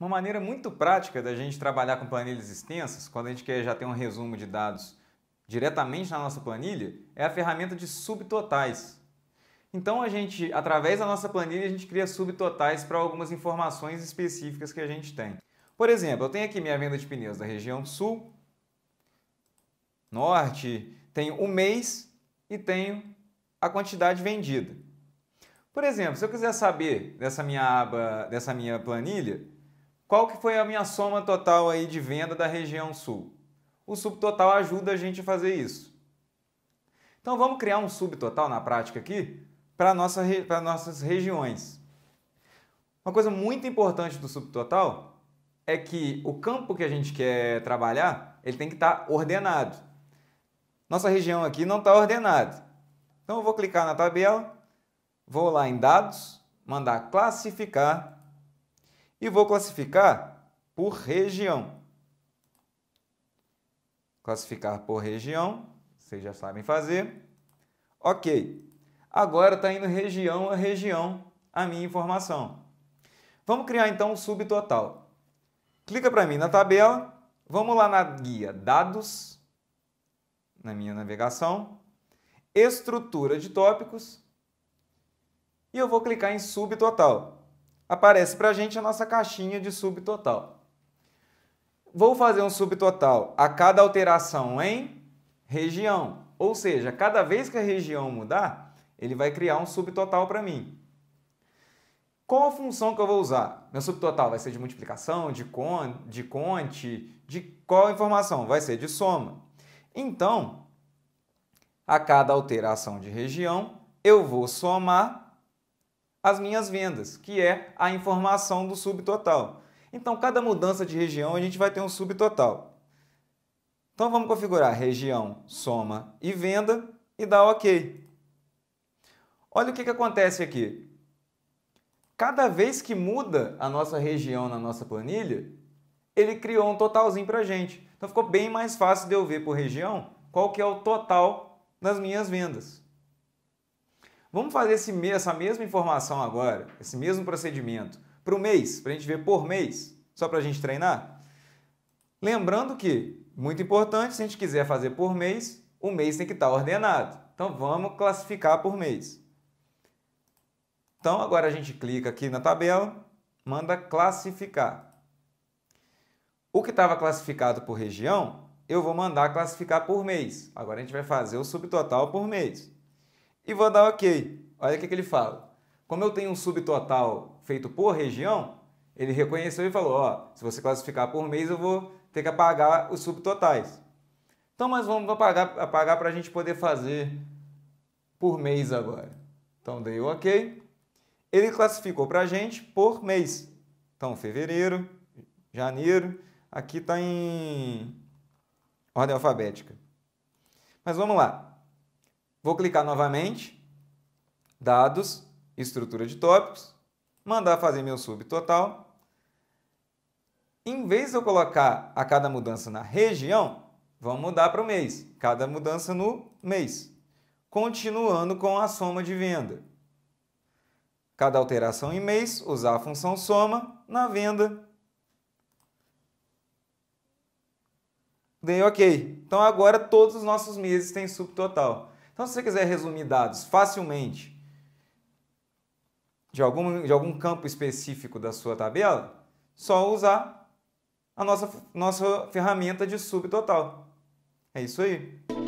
Uma maneira muito prática da gente trabalhar com planilhas extensas, quando a gente quer já ter um resumo de dados diretamente na nossa planilha, é a ferramenta de subtotais. Então a gente, através da nossa planilha, a gente cria subtotais para algumas informações específicas que a gente tem. Por exemplo, eu tenho aqui minha venda de pneus da região sul, norte, tenho o um mês e tenho a quantidade vendida. Por exemplo, se eu quiser saber dessa minha aba, dessa minha planilha, qual que foi a minha soma total aí de venda da região sul? O subtotal ajuda a gente a fazer isso. Então vamos criar um subtotal na prática aqui para nossa, para nossas regiões. Uma coisa muito importante do subtotal é que o campo que a gente quer trabalhar, ele tem que estar tá ordenado. Nossa região aqui não está ordenada. Então eu vou clicar na tabela, vou lá em dados, mandar classificar e vou classificar por região. Classificar por região, vocês já sabem fazer. Ok, agora está indo região a região a minha informação. Vamos criar então um subtotal. Clica para mim na tabela, vamos lá na guia Dados, na minha navegação, Estrutura de tópicos, e eu vou clicar em subtotal aparece para a gente a nossa caixinha de subtotal. Vou fazer um subtotal a cada alteração em região, ou seja, cada vez que a região mudar, ele vai criar um subtotal para mim. Qual a função que eu vou usar? Meu subtotal vai ser de multiplicação, de, con de conte, de qual informação? Vai ser de soma. Então, a cada alteração de região, eu vou somar as minhas vendas, que é a informação do subtotal. Então, cada mudança de região a gente vai ter um subtotal. Então, vamos configurar região, soma e venda e dar OK. Olha o que, que acontece aqui. Cada vez que muda a nossa região na nossa planilha, ele criou um totalzinho para a gente. Então, ficou bem mais fácil de eu ver por região qual que é o total das minhas vendas. Vamos fazer esse, essa mesma informação agora, esse mesmo procedimento, para o mês, para a gente ver por mês, só para a gente treinar? Lembrando que, muito importante, se a gente quiser fazer por mês, o mês tem que estar tá ordenado. Então, vamos classificar por mês. Então, agora a gente clica aqui na tabela, manda classificar. O que estava classificado por região, eu vou mandar classificar por mês. Agora a gente vai fazer o subtotal por mês e vou dar OK. Olha o que, que ele fala. Como eu tenho um subtotal feito por região, ele reconheceu e falou, ó, se você classificar por mês, eu vou ter que apagar os subtotais. Então, mas vamos apagar, apagar para a gente poder fazer por mês agora. Então, dei o OK. Ele classificou para a gente por mês. Então, fevereiro, janeiro, aqui está em ordem alfabética. Mas vamos lá. Vou clicar novamente, dados, estrutura de tópicos, mandar fazer meu subtotal. Em vez de eu colocar a cada mudança na região, vamos mudar para o mês, cada mudança no mês. Continuando com a soma de venda. Cada alteração em mês, usar a função soma na venda. Dei OK. Então agora todos os nossos meses têm subtotal. Então, se você quiser resumir dados facilmente de algum, de algum campo específico da sua tabela, só usar a nossa, nossa ferramenta de subtotal. É isso aí.